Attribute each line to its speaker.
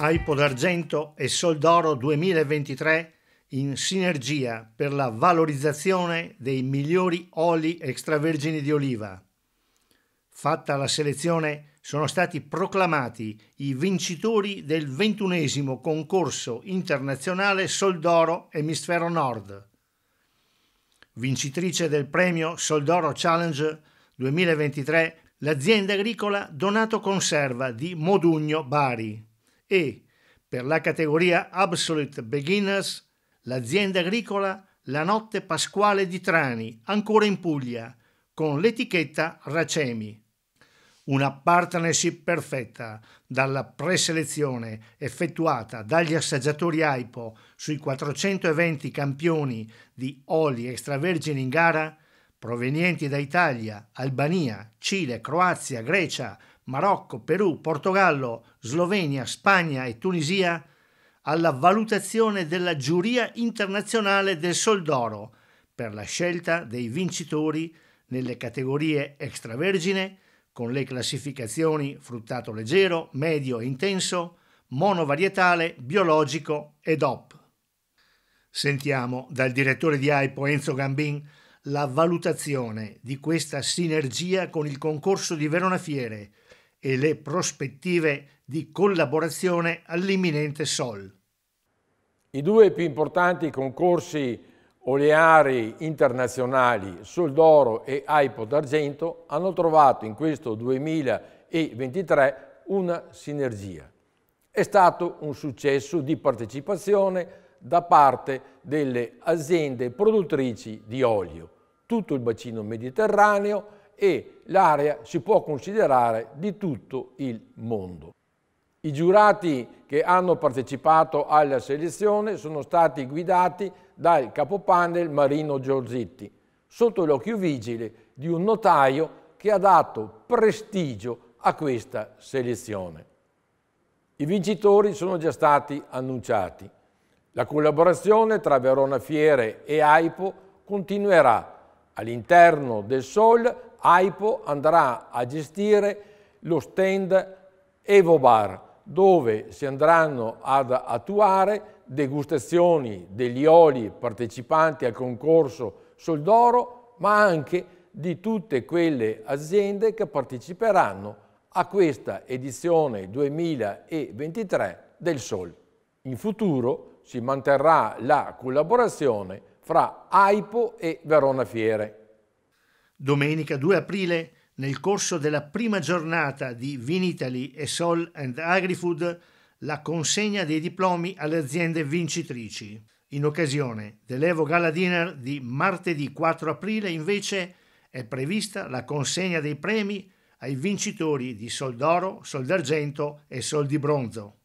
Speaker 1: AIPO d'argento e Sol d'oro 2023 in sinergia per la valorizzazione dei migliori oli extravergini di oliva. Fatta la selezione, sono stati proclamati i vincitori del ventunesimo concorso internazionale Sol d'oro Emisfero Nord. Vincitrice del premio Sol d'oro Challenge 2023 l'azienda agricola Donato Conserva di Modugno Bari e per la categoria Absolute Beginners l'azienda agricola La Notte Pasquale di Trani, ancora in Puglia, con l'etichetta Racemi. Una partnership perfetta dalla preselezione effettuata dagli assaggiatori AIPO sui 420 campioni di oli extravergini in gara provenienti da Italia, Albania, Cile, Croazia, Grecia, Marocco, Perù, Portogallo, Slovenia, Spagna e Tunisia alla valutazione della giuria internazionale del Soldoro per la scelta dei vincitori nelle categorie extravergine con le classificazioni fruttato leggero, medio e intenso, monovarietale, biologico e DOP. Sentiamo dal direttore di AIPO Enzo Gambin la valutazione di questa sinergia con il concorso di Verona Fiere e le prospettive di collaborazione all'imminente SOL.
Speaker 2: I due più importanti concorsi oleari internazionali Sol d'Oro e Aipo d'Argento hanno trovato in questo 2023 una sinergia. È stato un successo di partecipazione da parte delle aziende produttrici di olio. Tutto il bacino mediterraneo e l'area si può considerare di tutto il mondo. I giurati che hanno partecipato alla selezione sono stati guidati dal capopanel Marino Giorzitti, sotto l'occhio vigile di un notaio che ha dato prestigio a questa selezione. I vincitori sono già stati annunciati. La collaborazione tra Verona Fiere e AIPO continuerà all'interno del SOL AIPO andrà a gestire lo stand Evobar, dove si andranno ad attuare degustazioni degli oli partecipanti al concorso Soldoro, ma anche di tutte quelle aziende che parteciperanno a questa edizione 2023 del Sol. In futuro si manterrà la collaborazione fra AIPO e Verona Fiere. Domenica 2 aprile,
Speaker 1: nel corso della prima giornata di Vinitaly e Sol and Agrifood, la consegna dei diplomi alle aziende vincitrici. In occasione dell'Evo Gala Dinner di martedì 4 aprile, invece, è prevista la consegna dei premi ai vincitori di Sol d'Oro, Sol d'Argento e Sol di Bronzo.